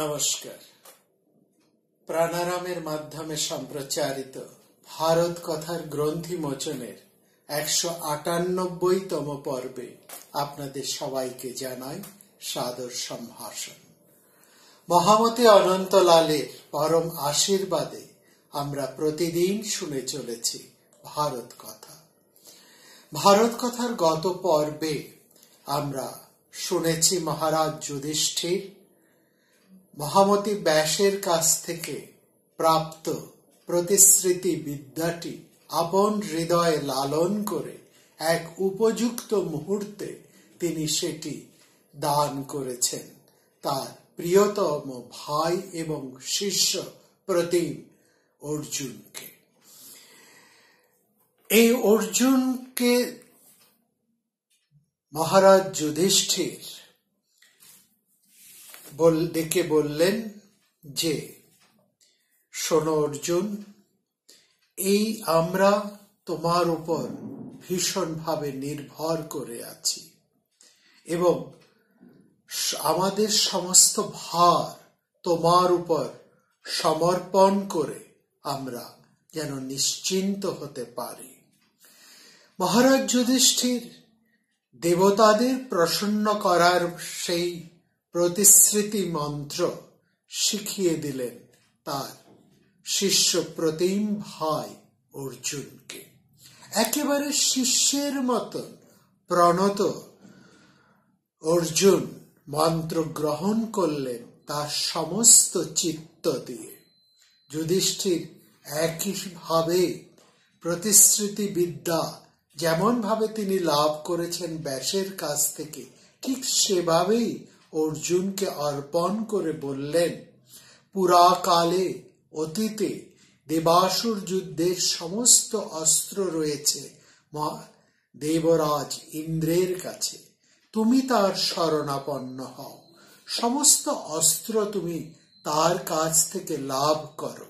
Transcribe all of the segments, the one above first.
নমস্কার প্রাণারামের মাধ্যমে সম্প্রচারিত ভারত কথার গ্রন্থি মোচনের একশো আটানব্বইতম পর্বে আপনাদের সবাইকে জানাই সাদর সম্ভাষণ মহামতি অনন্তলালের পরম আশীর্বাদে আমরা প্রতিদিন শুনে চলেছি ভারত কথা ভারত কথার গত পর্বে আমরা শুনেছি মহারাজ যুধিষ্ঠির মহামতি ব্যাসের কাছ থেকে প্রাপ্ত প্রতিশ্রুতি বিদ্যাটি আপন হৃদয়ে লালন করে এক উপযুক্ত মুহূর্তে তিনি সেটি দান করেছেন তার প্রিয়তম ভাই এবং শিষ্য প্রতিম অর্জুনকে এই অর্জুনকে মহারাজ যুধিষ্ঠির ডেকে বললেন যে শোনো অর্জুন এই আমরা তোমার উপর ভীষণভাবে নির্ভর করে আছি এবং আমাদের সমস্ত ভার তোমার উপর সমর্পণ করে আমরা যেন নিশ্চিন্ত হতে পারি মহারাজ যুধিষ্ঠির দেবতাদের প্রসন্ন করার সেই প্রতিশ্রুতি মন্ত্র শিখিয়ে দিলেন তার শিষ্য প্রতিম ভাই অর্জুনকে একেবারে শিষ্যের মতন প্রণত অর্জুন মন্ত্র গ্রহণ করলেন তার সমস্ত চিত্ত দিয়ে যুধিষ্ঠির একইভাবে প্রতিশ্রুতি বিদ্যা যেমন ভাবে তিনি লাভ করেছেন ব্যাসের কাছ থেকে ঠিক সেভাবেই অর্জুনকে অর্পণ করে বললেন পুরাকালে অতীতে দেবাসুর যুদ্ধের সমস্ত অস্ত্র রয়েছে দেবরাজ ইন্দ্রের কাছে তুমি তার শরণাপন্ন হও সমস্ত অস্ত্র তুমি তার কাছ থেকে লাভ করো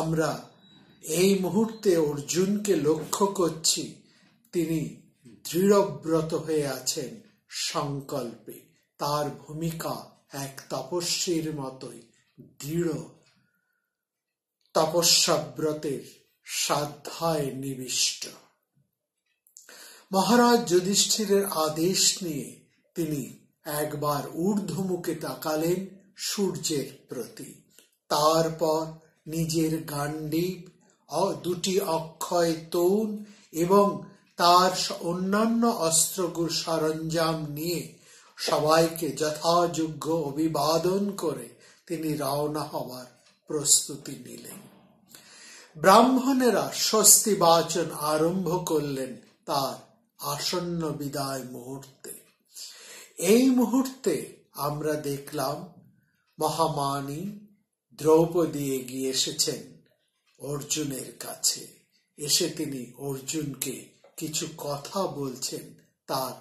আমরা এই মুহূর্তে অর্জুনকে লক্ষ্য করছি তিনি দৃঢ়ব্রত হয়ে আছেন সংকল্পে তার ভূমিকা এক তপস্বীর মতোই দৃঢ় তপস্যাব্রতের সাধ্যায় নিবিষ্ট মহারাজ যুধিষ্ঠিরের আদেশ নিয়ে তিনি একবার ঊর্ধ্বমুখে তাকালেন সূর্যের প্রতি তারপর নিজের গান্ডীব দুটি অক্ষয় তৌন এবং তার অন্যান্য অস্ত্র সরঞ্জাম নিয়ে সবাইকে যথাযোগ্য অভিবাদন করে তিনি রওনা হওয়ার প্রস্তুতি নিলেন ব্রাহ্মণেরা বাচন আরম্ভ করলেন তার আসন্ন বিদায় মুহূর্তে এই মুহূর্তে আমরা দেখলাম মহামানী দ্রৌপদী এগিয়ে এসেছেন অর্জুনের কাছে এসে তিনি অর্জুনকে কিছু কথা বলছেন তার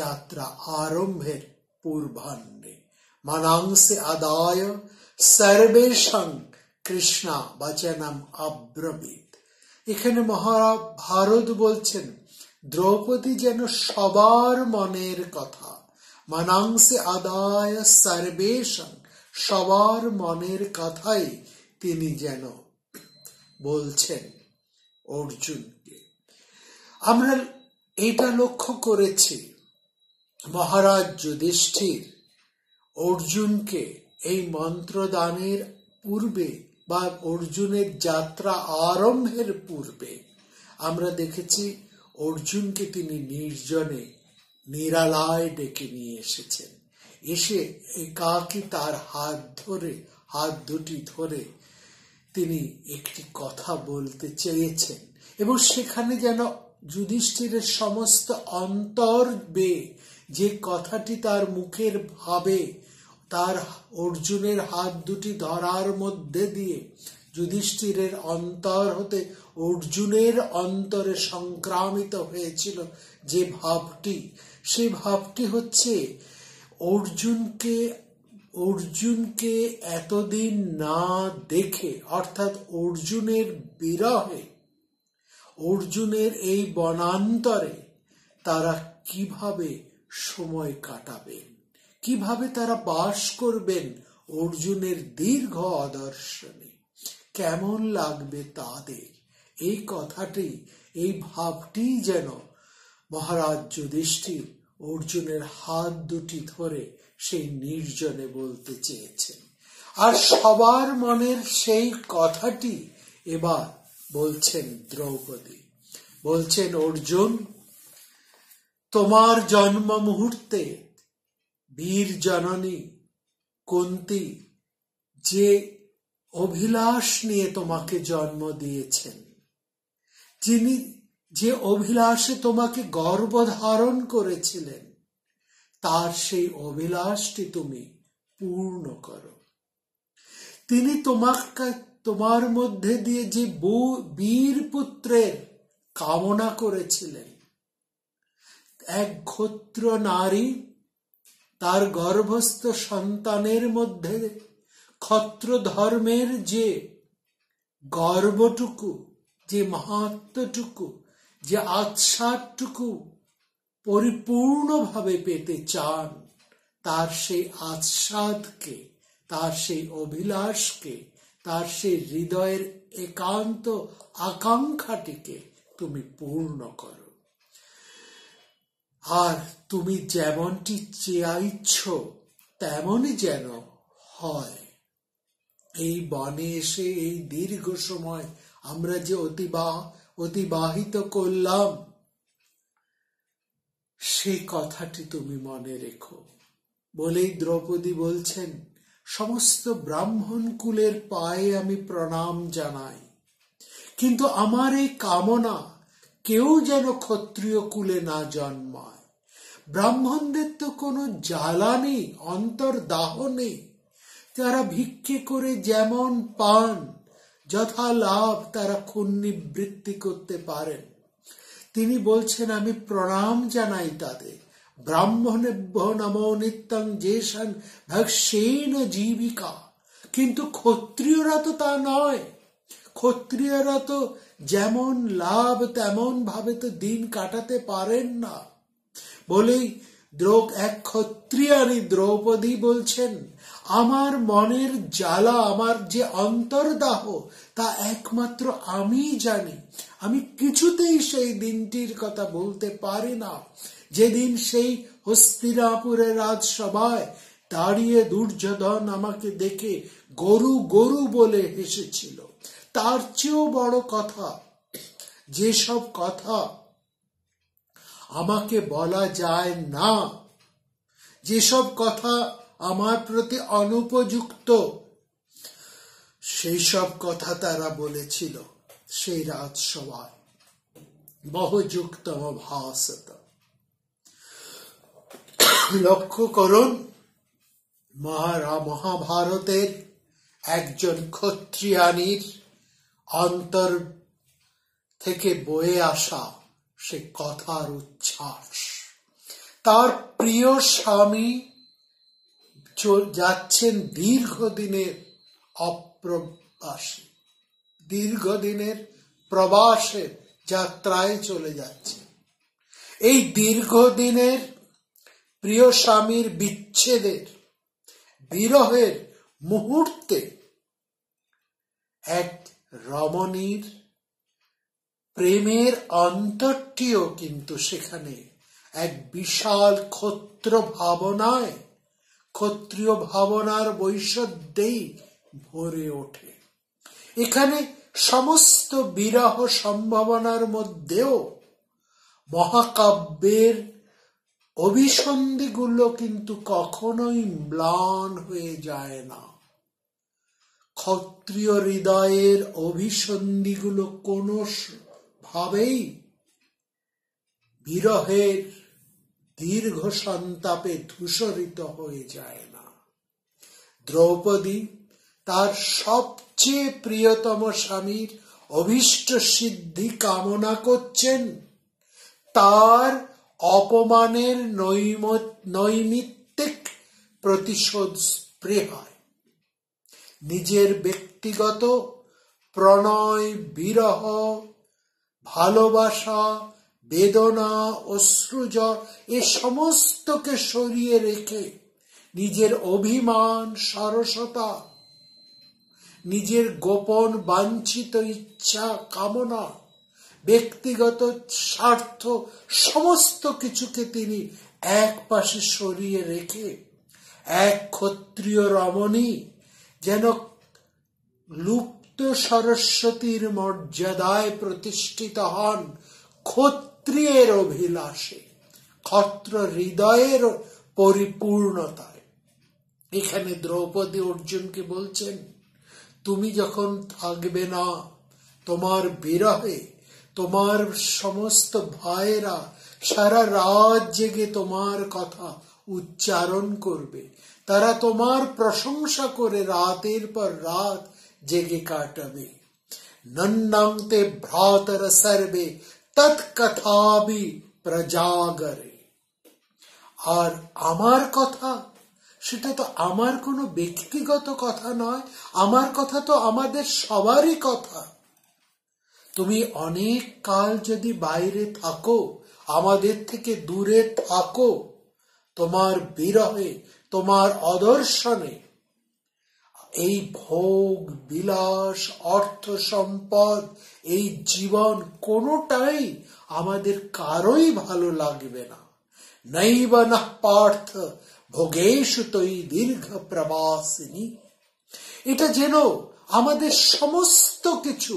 যাত্রা আরম্ভের পূর্বাহ্নে মানাংসে আদায় সর্বেশং কৃষ্ণা বচনাম আব্রবিদ এখানে মহারা ভারত বলছেন দ্রৌপদী যেন সবার মনের কথা মানাংসে আদায় সর্বেশং সবার মনের কথাই তিনি যেন বলছেন অর্জুনকে আমরা এটা লক্ষ্য করেছি মহারাজ যুধিষ্ঠির অর্জুনকে এই মন্ত্রদানের পূর্বে বা অর্জুনের যাত্রা আরম্ভের পূর্বে আমরা দেখেছি অর্জুনকে তিনি নির্জনে নিরালায় ডেকে নিয়ে এসেছেন এসে একাকি তার হাত ধরে হাত দুটি ধরে তিনি একটি কথা বলতে চেয়েছেন এবং সেখানে যেন যুধিষ্ঠিরের সমস্ত অন্তর বে যে কথাটি তার মুখের ভাবে তার অর্জুনের হাত দুটি ধরার মধ্যে দিয়ে যুধিষ্ঠিরের অন্তর হতে অর্জুনের অন্তরে সংক্রামিত হয়েছিল যে ভাবটি সেই ভাবটি হচ্ছে অর্জুনকে অর্জুনকে এতদিন না দেখে অর্থাৎ অর্জুনের বিরহে অর্জুনের এই বনান্তরে তারা কিভাবে সময় কাটাবেন কিভাবে তারা বাস করবেন অর্জুনের দীর্ঘ আদর্শনে কেমন লাগবে তাদের এই কথাটি এই ভাবটি যেন মহারাজ যুধিষ্ঠির অর্জুনের হাত দুটি ধরে সেই নির্জনে বলতে চেয়েছেন আর সবার মনের সেই কথাটি এবার বলছেন দ্রৌপদী বলছেন অর্জুন তোমার জন্ম মুহূর্তে বীর জননী কুন্তি যে অভিলাষ নিয়ে তোমাকে জন্ম দিয়েছেন যিনি যে অভিলাষে তোমাকে গর্ব ধারণ করেছিলেন তার সেই অভিলাষটি তুমি পূর্ণ করো তিনি তোমাকে তোমার মধ্যে দিয়ে যে বীর পুত্রের কামনা করেছিলেন এক ক্ষত্র নারী তার গর্ভস্থ সন্তানের মধ্যে ক্ষত্র ধর্মের যে গর্বটুকু যে মাহাত্মটুকু যে আচ্ছাটুকু পরিপূর্ণভাবে পেতে চান তার সেই আচ্ছাদকে তার সেই অভিলাষকে তার সেই হৃদয়ের একান্ত আকাঙ্ক্ষাটিকে তুমি পূর্ণ করো আর তুমি যেমনটি চাইছ তেমনই যেন হয় এই বনে এসে এই দীর্ঘ সময় আমরা যে অতিবাহ অতিবাহিত করলাম সেই কথাটি তুমি মনে রেখো বলেই দ্রৌপদী বলছেন সমস্ত ব্রাহ্মণ কুলের পায়ে আমি প্রণাম জানাই কিন্তু আমার এই কামনা কেউ যেন ক্ষত্রিয় কুলে না জন্মায় ব্রাহ্মণদের তো কোনো জ্বালা নেই অন্তর্দাহ নেই তারা ভিক্ষে করে যেমন পান যথা লাভ তারা খুন্নি করতে পারেন তিনি বলছেন আমি প্রণাম জানাই তাদের ব্রাহ্মণেভ্য নিত্যং ভক্সেন জীবিকা কিন্তু ক্ষত্রিয়রা তো তা নয় ক্ষত্রিয়রা তো যেমন লাভ তেমন ভাবে তো দিন কাটাতে পারেন না বলেই দ্রোক এক ক্ষত্রিয়ারি দ্রৌপদী বলছেন আমার মনের জ্বালা আমার যে অন্তর্দাহ তা একমাত্র আমি জানি আমি কিছুতেই সেই দিনটির কথা বলতে পারি না যেদিন সেই হস্তিরাপুরে রাজসভায় দাঁড়িয়ে দুর্যোধন আমাকে দেখে গরু গরু বলে হেসেছিল তার চেয়েও বড় কথা যেসব কথা আমাকে বলা যায় না যেসব কথা আমার প্রতি অনুপযুক্ত সেই সব কথা তারা বলেছিল সেই রাজসভায় বহুযুক্ত ভাসতা লক্ষ্য করুন মহারা মহাভারতের একজন ক্ষত্রিয়ানির অন্তর থেকে বয়ে আসা সে কথার উচ্ছ্বাস তার প্রিয় স্বামী যাচ্ছেন দীর্ঘদিনের অপ্রবাসী দীর্ঘদিনের প্রবাসের যাত্রায় চলে যাচ্ছে এই দীর্ঘদিনের প্রিয় স্বামীর বিচ্ছেদের বিরহের মুহূর্তে এক রমণীর প্রেমের অন্তরটিও কিন্তু সেখানে এক বিশাল ক্ষত্র ভাবনায় ক্ষত্রিয় ভাবনার বৈষদ্যেই ভরে ওঠে এখানে সমস্ত বিরহ সম্ভাবনার মধ্যেও মহাকাব্যের অভিসন্ধিগুলো কিন্তু কখনোই ম্লান হয়ে যায় না ক্ষত্রিয় হৃদয়ের অভিসন্ধিগুলো কোন ভাবেই বিরহের দীর্ঘ সন্তাপে ধূসরিত হয়ে যায় না দ্রৌপদী তার সবচেয়ে প্রিয়তম স্বামীর অভিষ্ট সিদ্ধি কামনা করছেন তার অপমানের নৈমিত্তিক প্রতিশোধ স্প্রে হয় নিজের ব্যক্তিগত প্রণয় বিরহ ভালোবাসা বেদনা অশ্রুজ এ সমস্তকে সরিয়ে রেখে নিজের অভিমান সরসতা নিজের গোপন বাঞ্ছিত ইচ্ছা কামনা ব্যক্তিগত স্বার্থ সমস্ত কিছুকে তিনি এক পাশে সরিয়ে রেখে এক ক্ষত্রিয় রমণী যেন লুপ্ত সরস্বতীর মর্যাদায় প্রতিষ্ঠিত হন ক্ষত্রিয়ের অভিলাষে ক্ষত্র হৃদয়ের পরিপূর্ণতায় এখানে দ্রৌপদী অর্জুনকে বলছেন তুমি যখন থাকবে না তোমার বিরহে তোমার সমস্ত ভাইরা সারা রাত জেগে তোমার কথা উচ্চারণ করবে তারা তোমার প্রশংসা করে রাতের পর রাত জেগে কাটাবে নন্নাংতে ভ্রাতর সর্বে তৎকথাবি প্রজাগরে আর আমার কথা সেটা তো আমার কোনো ব্যক্তিগত কথা নয় আমার কথা তো আমাদের সবারই কথা তুমি অনেক কাল যদি বাইরে থাকো আমাদের থেকে দূরে থাকো তোমার বিরহে তোমার অদর্শনে এই ভোগ বিলাস অর্থ সম্পদ এই জীবন কোনটাই আমাদের কারোই ভালো লাগবে না নৈব না পার্থ ভোগেশু তৈ দীর্ঘ প্রবাসিনী এটা যেন আমাদের সমস্ত কিছু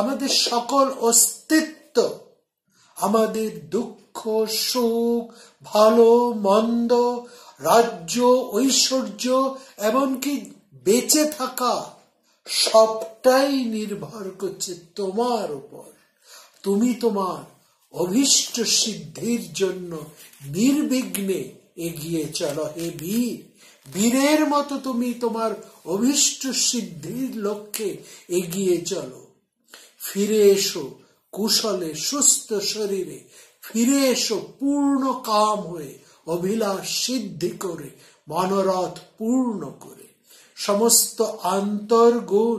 আমাদের সকল অস্তিত্ব আমাদের দুঃখ সুখ ভালো মন্দ রাজ্য ঐশ্বর্য এমনকি বেঁচে থাকা সবটাই নির্ভর করছে তোমার উপর তুমি তোমার অভিষ্ট সিদ্ধির জন্য নির্বিঘ্নে এগিয়ে চলো হে বীর বীরের মতো তুমি তোমার অভিষ্ট সিদ্ধির লক্ষ্যে এগিয়ে চলো ফিরে এসো কুশলে সুস্থ শরীরে ফিরে এসো পূর্ণ কাম হয়ে অভিলাষ সিদ্ধি করে মনোরথ পূর্ণ করে সমস্ত আন্তর্গুণ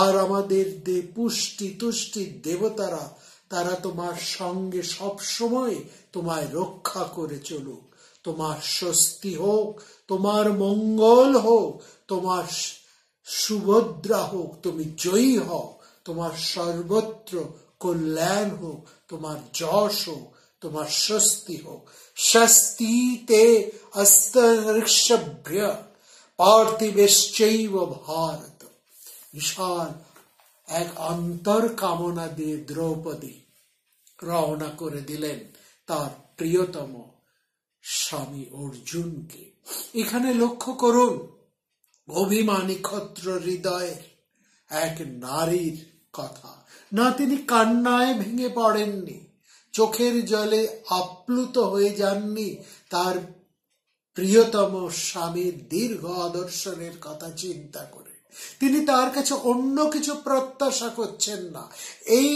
আর আমাদের দে পুষ্টি তুষ্টি দেবতারা তারা তোমার সঙ্গে সবসময় তোমায় রক্ষা করে চলুক তোমার স্বস্তি হোক তোমার মঙ্গল হোক তোমার সুভদ্রা হোক তুমি জয়ী হোক তোমার সর্বত্র কল্যাণ হোক তোমার যশ হোক তোমার স্বস্তি হোক স্বস্তিতে অস্তরিক্ষভ্য পার্থিবেশ্চৈব ভারত বিশাল এক অন্তর কামনা দিয়ে দ্রৌপদী রওনা করে দিলেন তার প্রিয়তম স্বামী অর্জুনকে এখানে লক্ষ্য করুন অভিমানী ক্ষত্র হৃদয়ের এক নারীর কথা না তিনি কান্নায় ভেঙে পড়েননি চোখের জলে আপ্লুত হয়ে যাননি তার প্রিয়তম স্বামীর দীর্ঘ আদর্শনের কথা চিন্তা করে তিনি তার কাছে অন্য কিছু প্রত্যাশা করছেন না এই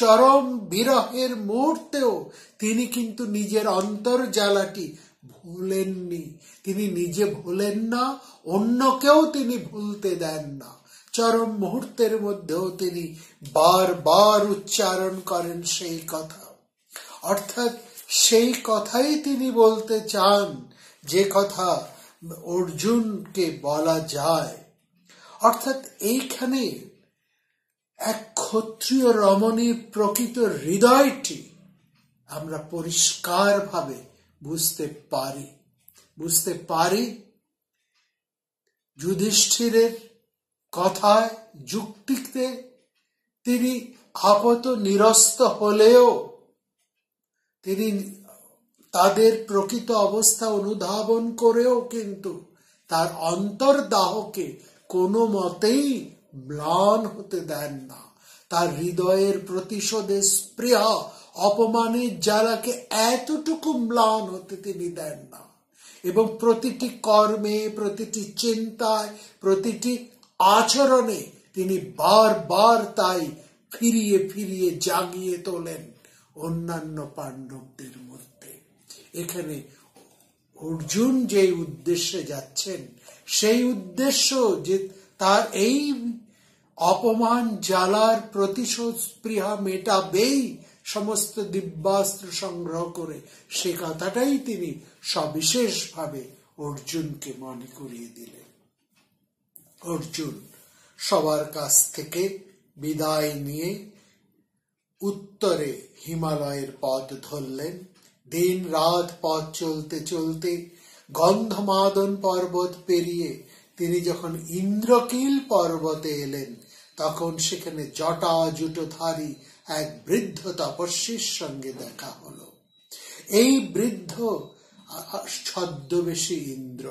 চরম বিরহের মুহূর্তেও তিনি কিন্তু নিজের অন্তর্জালাটি ভুলেননি তিনি নিজে ভুলেন না অন্যকেও তিনি ভুলতে দেন না চরম মুহূর্তের মধ্যেও তিনি বারবার উচ্চারণ করেন সেই কথা অর্থাৎ সেই কথাই তিনি বলতে চান যে কথা অর্জুনকে বলা যায় অর্থাৎ এইখানে এক ক্ষত্রিয় রমণীর প্রকৃত হৃদয়টি আমরা পরিষ্কারভাবে বুঝতে পারি বুঝতে পারি যুধিষ্ঠিরের কথায় যুক্তিতে তিনি আপত নিরস্ত হলেও তিনি তাদের প্রকৃত অবস্থা অনুধাবন করেও কিন্তু তার অন্তর্দাহকে কোনো মতেই ম্লান হতে দেন না তার হৃদয়ের প্রতিশোধে স্পৃহা অপমানের জ্বালাকে এতটুকু ম্লান হতে তিনি দেন না এবং প্রতিটি কর্মে প্রতিটি চিন্তায় প্রতিটি আচরণে তিনি বারবার তাই ফিরিয়ে ফিরিয়ে জাগিয়ে তোলেন অন্যান্য পাণ্ডবদের মধ্যে এখানে অর্জুন যে উদ্দেশ্যে যাচ্ছেন সেই উদ্দেশ্য যে তার এই অপমান জ্বালার প্রতিশোধ স্পৃহা মেটাবেই সমস্ত দিব্যাস্ত্র সংগ্রহ করে সে কথাটাই তিনি সবিশেষভাবে অর্জুনকে মনে করিয়ে দিলেন অর্জুন সবার কাছ থেকে বিদায় নিয়ে উত্তরে হিমালয়ের পথ ধরলেন দিন রাত পথ চলতে চলতে গন্ধমাদন পর্বত পেরিয়ে তিনি যখন ইন্দ্রকিল পর্বতে এলেন তখন সেখানে জটা এক বৃদ্ধ তপস্বীর সঙ্গে দেখা হলো এই বৃদ্ধ ছদ্মবেশী ইন্দ্র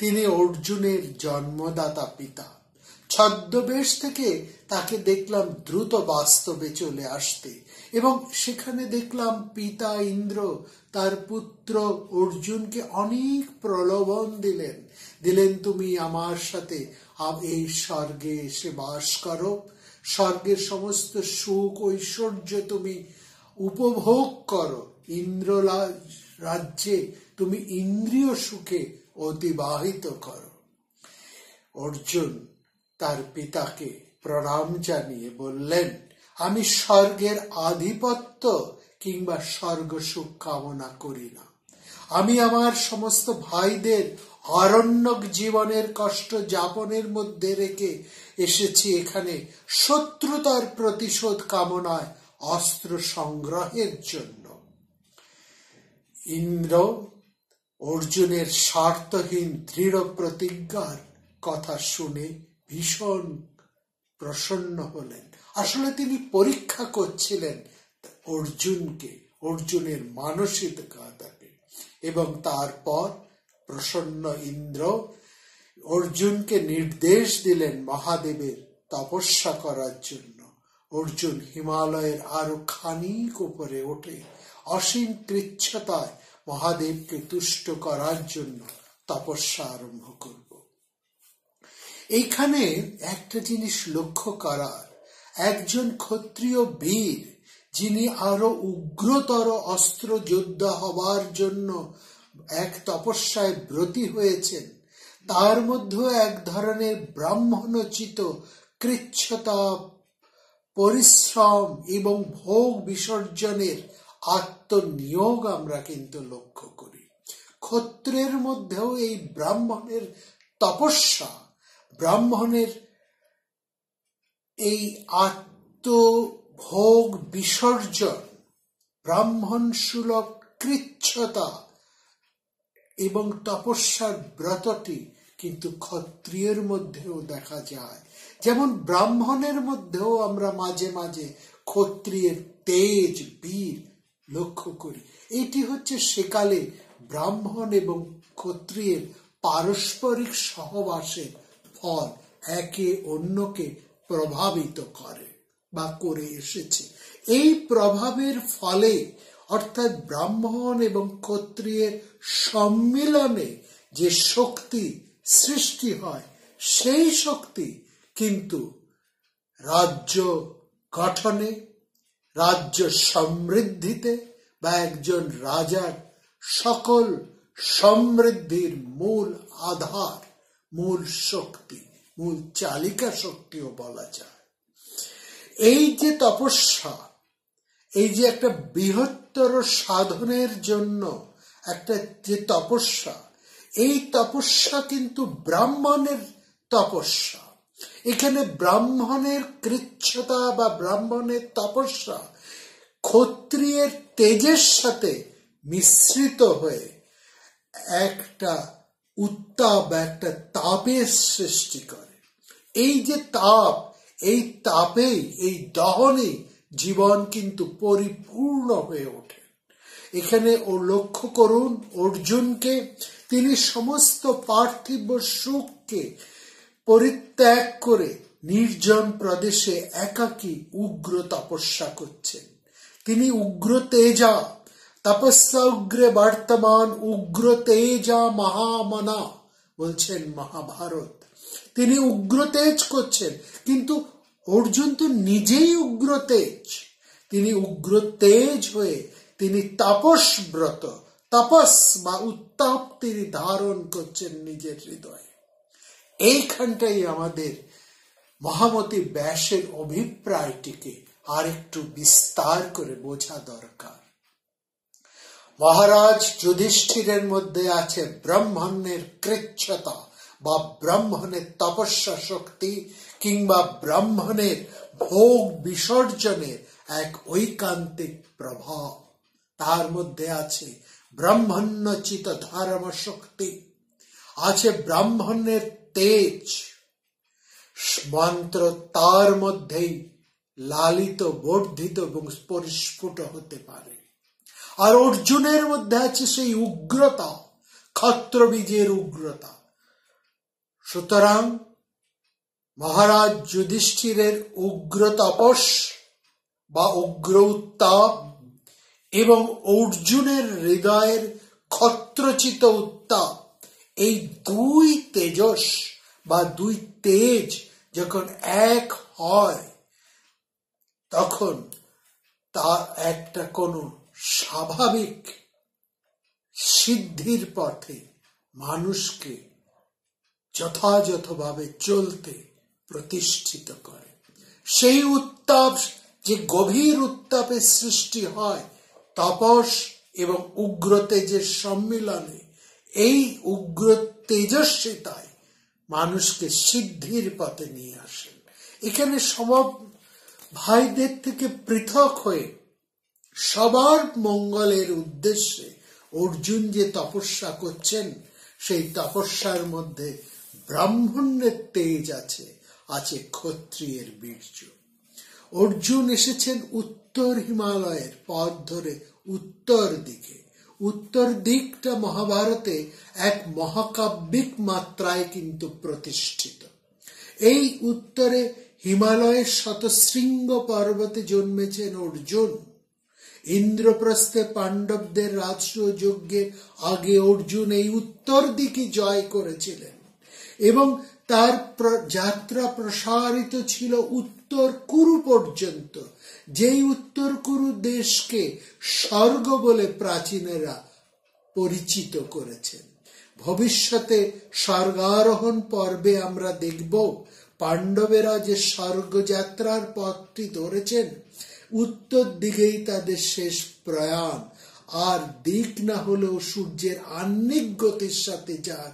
তিনি অর্জুনের জন্মদাতা পিতা ছদ্মবেশ থেকে তাকে দেখলাম দ্রুত বাস্তবে চলে আসতে এবং সেখানে দেখলাম পিতা ইন্দ্র তার পুত্র অর্জুনকে অনেক প্রলোভন দিলেন দিলেন তুমি আমার সাথে এই স্বর্গে এসে বাস করো স্বর্গের সমস্ত সুখ ঐশ্বর্য তুমি উপভোগ করো ইন্দ্র রাজ্যে তুমি ইন্দ্রিয় সুখে অতিবাহিত কর অর্জুন তার পিতাকে প্রণাম জানিয়ে বললেন আমি স্বর্গের আধিপত্য কিংবা স্বর্গ সুখ কামনা করি না আমি আমার সমস্ত ভাইদের আরণ্যক জীবনের কষ্ট যাপনের মধ্যে রেখে এসেছি এখানে শত্রুতার প্রতিশোধ কামনায় অস্ত্র সংগ্রহের জন্য ইন্দ্র অর্জুনের স্বার্থহীন দৃঢ় প্রতিজ্ঞার কথা শুনে ভীষণ প্রসন্ন হলেন আসলে তিনি পরীক্ষা করছিলেন অর্জুনকে অর্জুনের মানসিকতাকে এবং তারপর প্রসন্ন ইন্দ্র অর্জুনকে নির্দেশ দিলেন মহাদেবের তপস্যা করার জন্য অর্জুন হিমালয়ের আরো খানিক উপরে ওঠে অসীম কৃচ্ছতায় মহাদেবকে তুষ্ট করার জন্য তপস্যা আরম্ভ করব এইখানে একটা জিনিস লক্ষ্য করার একজন ক্ষত্রিয় বীর যিনি আরো উগ্রতর অস্ত্র যোদ্ধা হবার জন্য এক তপস্যায় ব্রতী হয়েছেন তার মধ্যে এক ধরনের ব্রাহ্মণোচিত কৃচ্ছতা পরিশ্রম এবং ভোগ বিসর্জনের আত্ম আত্মনিয়োগ আমরা কিন্তু লক্ষ্য করি ক্ষত্রের মধ্যেও এই ব্রাহ্মণের তপস্যা ব্রাহ্মণের এই আত্মভোগ বিসর্জন ব্রাহ্মণ সুলভ কৃচ্ছতা এবং তপস্যার ব্রতটি কিন্তু ক্ষত্রিয়ের মধ্যেও দেখা যায় যেমন ব্রাহ্মণের মধ্যেও আমরা মাঝে মাঝে ক্ষত্রিয়ের তেজ বীর লক্ষ্য করি এটি হচ্ছে সেকালে ব্রাহ্মণ এবং ক্ষত্রিয়ের পারস্পরিক সহবাসের ফল একে অন্যকে প্রভাবিত করে বা করে এসেছে এই প্রভাবের ফলে অর্থাৎ ব্রাহ্মণ এবং ক্ষত্রিয়ের সম্মিলনে যে শক্তি সৃষ্টি হয় সেই শক্তি কিন্তু রাজ্য গঠনে রাজ্য সমৃদ্ধিতে বা একজন রাজার সকল সমৃদ্ধির মূল আধার মূল শক্তি মূল চালিকা শক্তিও বলা যায় এই যে তপস্যা এই যে একটা বৃহত্তর সাধনের জন্য একটা যে তপস্যা এই তপস্যা কিন্তু ব্রাহ্মণের তপস্যা এখানে ব্রাহ্মণের কৃচ্ছতা বা ব্রাহ্মণের তপস্যা ক্ষত্রিয়ের তেজের সাথে মিশ্রিত হয়ে একটা উত্তাপ একটা তাপের সৃষ্টি করে এই যে তাপ এই তাপেই এই দহনে জীবন কিন্তু পরিপূর্ণ হয়ে ওঠে এখানে ও লক্ষ্য করুন অর্জুনকে তিনি সমস্ত পার্থিব সুখকে পরিত্যাগ করে নির্জন প্রদেশে একাকী উগ্র তপস্যা করছেন তিনি উগ্র তেজা তপস্যা উগ্রে বর্তমান উগ্র তেজা মহামনা বলছেন মহাভারত তিনি উগ্র তেজ করছেন কিন্তু অর্জুন তো নিজেই উগ্র তেজ তিনি উগ্র তেজ হয়ে তিনি ব্রত তাপস বা উত্তাপ তিনি ধারণ করছেন নিজের হৃদয়ে এইখানটাই আমাদের মহামতি ব্যাসের অভিপ্রায়টিকে আর একটু বিস্তার করে বোঝা দরকার মহারাজ যুধিষ্ঠিরের মধ্যে আছে ব্রাহ্মণের কৃচ্ছতা বা ব্রাহ্মণের তপস্যা শক্তি কিংবা ব্রাহ্মণের ভোগ বিসর্জনের এক ঐকান্তিক প্রভাব তার মধ্যে আছে ব্রাহ্মণ্যচিত ধর্ম শক্তি আছে ব্রাহ্মণের তেজ মন্ত্র তার মধ্যেই লালিত বর্ধিত এবং পরিস্ফুট হতে পারে আর অর্জুনের মধ্যে আছে সেই উগ্রতা ক্ষত্রবীজের উগ্রতা সুতরাং মহারাজ যুধিষ্ঠিরের উগ্র তপস বা উগ্র উত্তাপ এবং অর্জুনের হৃদয়ের ক্ষত্রচিত উত্তাপ এই দুই তেজস বা দুই তেজ যখন এক হয় তখন তা একটা কোনো স্বাভাবিক সিদ্ধির পথে মানুষকে যথাযথভাবে চলতে প্রতিষ্ঠিত করে সেই উত্তাপ যে গভীর উত্তাপের সৃষ্টি হয় তপস এবং উগ্রতেজের সম্মিলনে এই উগ্র তেজস্বিতায় মানুষকে সিদ্ধির পথে নিয়ে আসেন এখানে সব ভাইদের থেকে পৃথক হয়ে সবার মঙ্গলের উদ্দেশ্যে অর্জুন যে তপস্যা করছেন সেই তপস্যার মধ্যে ব্রাহ্মণ্যের তেজ আছে আছে ক্ষত্রিয়ের বীর্য অর্জুন এসেছেন উত্তর হিমালয়ের পথ ধরে উত্তর দিকে উত্তর দিকটা মহাভারতে এক মহাকাব্যিক মাত্রায় কিন্তু প্রতিষ্ঠিত এই উত্তরে হিমালয়ের শতশৃঙ্গ পর্বতে জন্মেছেন অর্জুন ইন্দ্রপ্রস্থে পাণ্ডবদের রাজযজ্ঞের আগে অর্জুন এই উত্তর দিকে জয় করেছিলেন এবং তার যাত্রা প্রসারিত ছিল উত্তর উত্তর কুরু পর্যন্ত যেই উত্তর কুরু দেশকে স্বর্গ বলে প্রাচীনেরা পরিচিত করেছেন ভবিষ্যতে স্বর্গারোহণ পর্বে আমরা দেখব পাণ্ডবেরা যে স্বর্গযাত্রার পথটি ধরেছেন উত্তর দিকেই তাদের শেষ প্রয়াণ আর দিক না হলেও সূর্যের আহ্নিক গতির সাথে যার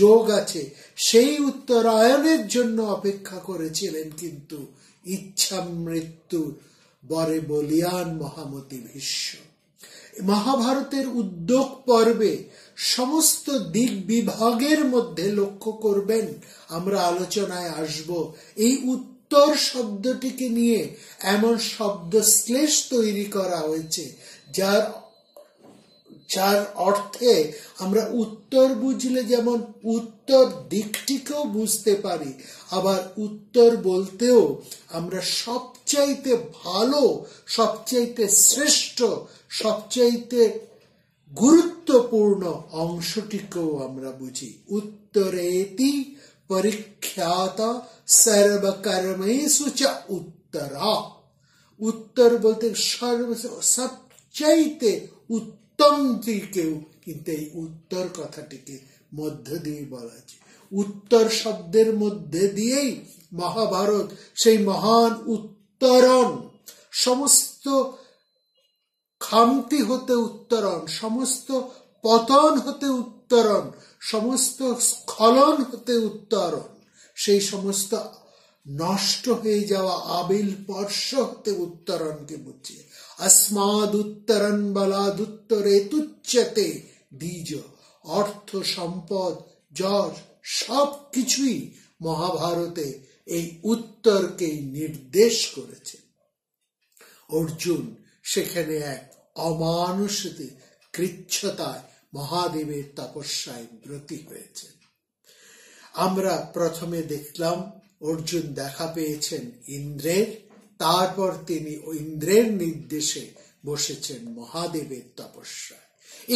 যোগ আছে সেই উত্তরায়ণের জন্য অপেক্ষা করেছিলেন কিন্তু ইচ্ছা মৃত্যু বরে বলিয়ান মহামতি ভীষ্ম মহাভারতের উদ্যোগ পর্বে সমস্ত দিক বিভাগের মধ্যে লক্ষ্য করবেন আমরা আলোচনায় আসব এই উত্তর শব্দটিকে নিয়ে এমন শব্দ শ্লেষ তৈরি করা হয়েছে যার যার অর্থে আমরা উত্তর বুঝলে যেমন উত্তর দিকটিকেও বুঝতে পারি আবার উত্তর বলতেও আমরা সবচাইতে ভালো সবচাইতে শ্রেষ্ঠ সবচাইতে গুরুত্বপূর্ণ অংশটিকেও আমরা বুঝি উত্তরেতি পরীক্ষাত সর্বকর্মে চ উত্তরা উত্তর বলতে সর্ব সবচাইতে উত্তর উত্তমটিকেও কিন্তু এই উত্তর কথাটিকে মধ্য দিয়ে বলা আছে উত্তর শব্দের মধ্যে দিয়েই মহাভারত সেই মহান উত্তরণ সমস্ত খামতি হতে উত্তরণ সমস্ত পতন হতে উত্তরণ সমস্ত স্খলন হতে উত্তরণ সেই সমস্ত নষ্ট হয়ে যাওয়া আবিল স্পর্শ হতে উত্তরণকে বুঝিয়ে আসমাদুত্তরণ বলাদুত্তরে তুচ্ছতে দ্বিজ অর্থ সম্পদ যশ সব কিছুই মহাভারতে এই উত্তরকে নির্দেশ করেছে অর্জুন সেখানে এক অমানুষিত কৃচ্ছতায় মহাদেবের তপস্যায় ব্রতী হয়েছে আমরা প্রথমে দেখলাম অর্জুন দেখা পেয়েছেন ইন্দ্রের তারপর তিনি ইন্দ্রের নির্দেশে বসেছেন মহাদেবের তপস্যায়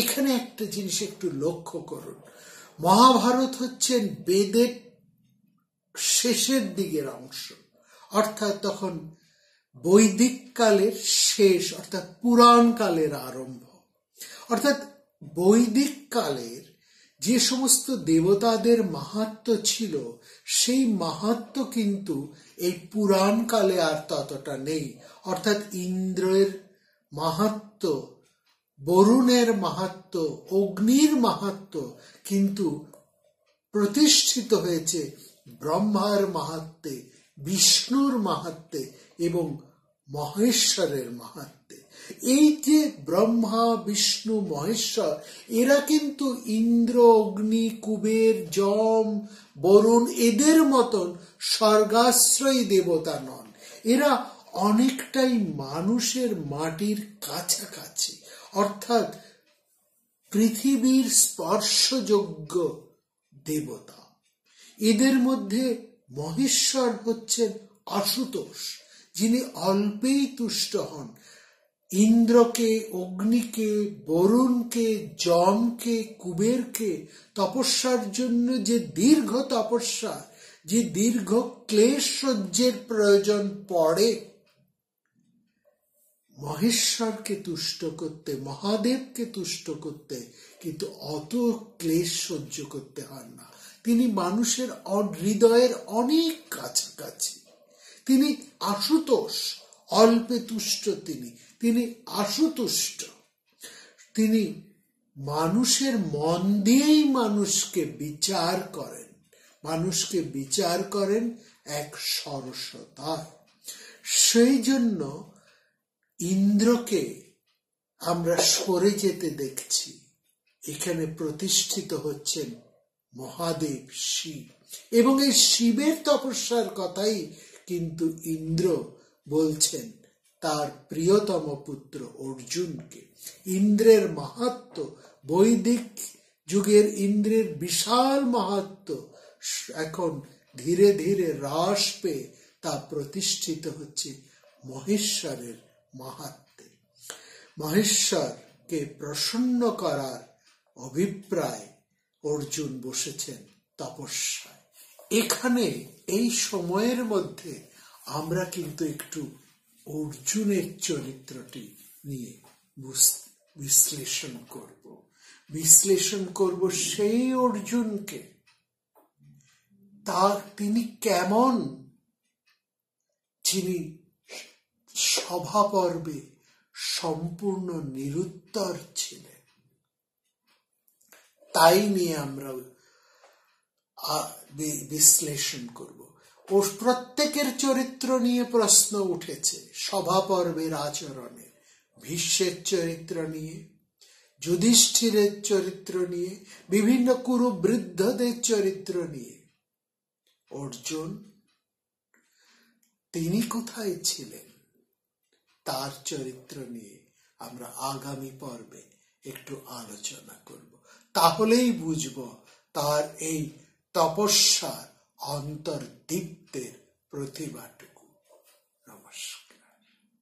এখানে একটা জিনিস একটু লক্ষ্য করুন মহাভারত হচ্ছেন বেদের শেষের দিকের অংশ অর্থাৎ তখন বৈদিক কালের শেষ অর্থাৎ পুরাণ কালের আরম্ভ অর্থাৎ বৈদিক কালের যে সমস্ত দেবতাদের মাহাত্ম ছিল সেই মাহাত্ম কিন্তু এই পুরাণকালে আর ততটা নেই অর্থাৎ ইন্দ্রের মাহাত্ম বরুণের মাহাত্ম অগ্নির মাহাত্ম কিন্তু প্রতিষ্ঠিত হয়েছে ব্রহ্মার মাহাত্মে বিষ্ণুর মাহাত্মে এবং মহেশ্বরের মাহাত্মে এই যে ব্রহ্মা বিষ্ণু মহেশ্বর এরা কিন্তু ইন্দ্র অগ্নি কুবের জম বরুণ এদের মতন স্বর্গাশ্রয়ী দেবতা নন এরা অনেকটাই মানুষের মাটির কাছাকাছি অর্থাৎ পৃথিবীর স্পর্শযোগ্য দেবতা এদের মধ্যে মহেশ্বর হচ্ছেন আশুতোষ যিনি অল্পেই তুষ্ট হন ইন্দ্রকে অগ্নিকে বরুণকে জমকে কুবেরকে তপস্যার জন্য যে দীর্ঘ তপস্যা যে দীর্ঘ ক্লেশ সহ্যের প্রয়োজন পড়ে মহেশ্বরকে তুষ্ট করতে মহাদেবকে তুষ্ট করতে কিন্তু অত ক্লেশ সহ্য করতে হয় না তিনি মানুষের হৃদয়ের অনেক কাছাকাছি তিনি আশুতোষ অল্পে তুষ্ট তিনি তিনি আশুতুষ্ট তিনি মানুষের মন দিয়েই মানুষকে বিচার করেন মানুষকে বিচার করেন এক সরসতা সেই জন্য ইন্দ্রকে আমরা সরে যেতে দেখছি এখানে প্রতিষ্ঠিত হচ্ছেন মহাদেব শিব এবং এই শিবের তপস্যার কথাই কিন্তু ইন্দ্র বলছেন তার প্রিয়তম পুত্র অর্জুনকে ইন্দ্রের মাহাত্ম বৈদিক যুগের ইন্দ্রের বিশাল মাহাত্ম এখন ধীরে ধীরে হ্রাস পেয়ে তা প্রতিষ্ঠিত হচ্ছে মহেশ্বরের মাহাত্মে মহেশ্বরকে প্রসন্ন করার অভিপ্রায় অর্জুন বসেছেন তপস্যায় এখানে এই সময়ের মধ্যে আমরা কিন্তু একটু অর্জুনের চরিত্রটি নিয়ে বিশ্লেষণ করব বিশ্লেষণ করব সেই অর্জুনকে তার তিনি কেমন যিনি সভাপর্বে সম্পূর্ণ নিরুত্তর ছিলেন তাই নিয়ে আমরা বিশ্লেষণ করব ও প্রত্যেকের চরিত্র নিয়ে প্রশ্ন উঠেছে সভাপর্বের আচরণে ভীষ্মের চরিত্র নিয়ে যুধিষ্ঠিরের চরিত্র নিয়ে বিভিন্ন কুরু বৃদ্ধদের চরিত্র নিয়ে অর্জুন তিনি কোথায় ছিলেন তার চরিত্র নিয়ে আমরা আগামী পর্বে একটু আলোচনা করব তাহলেই বুঝব তার এই তপস্যার অন্তর্দীপ্তের প্রতিবাটে